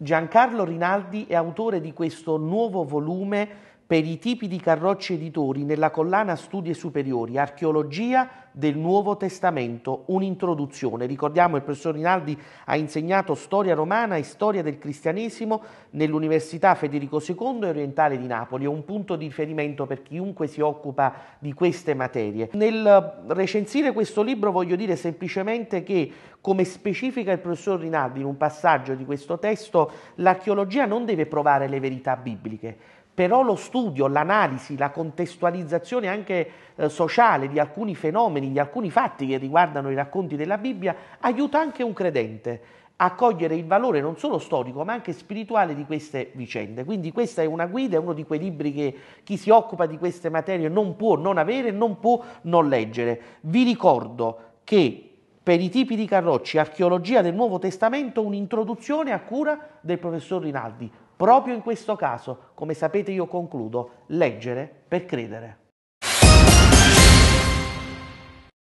Giancarlo Rinaldi è autore di questo nuovo volume per i tipi di Carrocci Editori nella collana Studie Superiori, Archeologia del Nuovo Testamento, un'introduzione. Ricordiamo che il professor Rinaldi ha insegnato storia romana e storia del cristianesimo nell'Università Federico II e Orientale di Napoli, è un punto di riferimento per chiunque si occupa di queste materie. Nel recensire questo libro voglio dire semplicemente che come specifica il professor Rinaldi in un passaggio di questo testo, l'archeologia non deve provare le verità bibliche, però lo studio, l'analisi, la contestualizzazione anche eh, sociale di alcuni fenomeni, di alcuni fatti che riguardano i racconti della Bibbia, aiuta anche un credente a cogliere il valore non solo storico ma anche spirituale di queste vicende. Quindi questa è una guida, è uno di quei libri che chi si occupa di queste materie non può non avere, non può non leggere. Vi ricordo che per i tipi di Carrocci, archeologia del Nuovo Testamento, un'introduzione a cura del professor Rinaldi, Proprio in questo caso, come sapete io concludo, leggere per credere.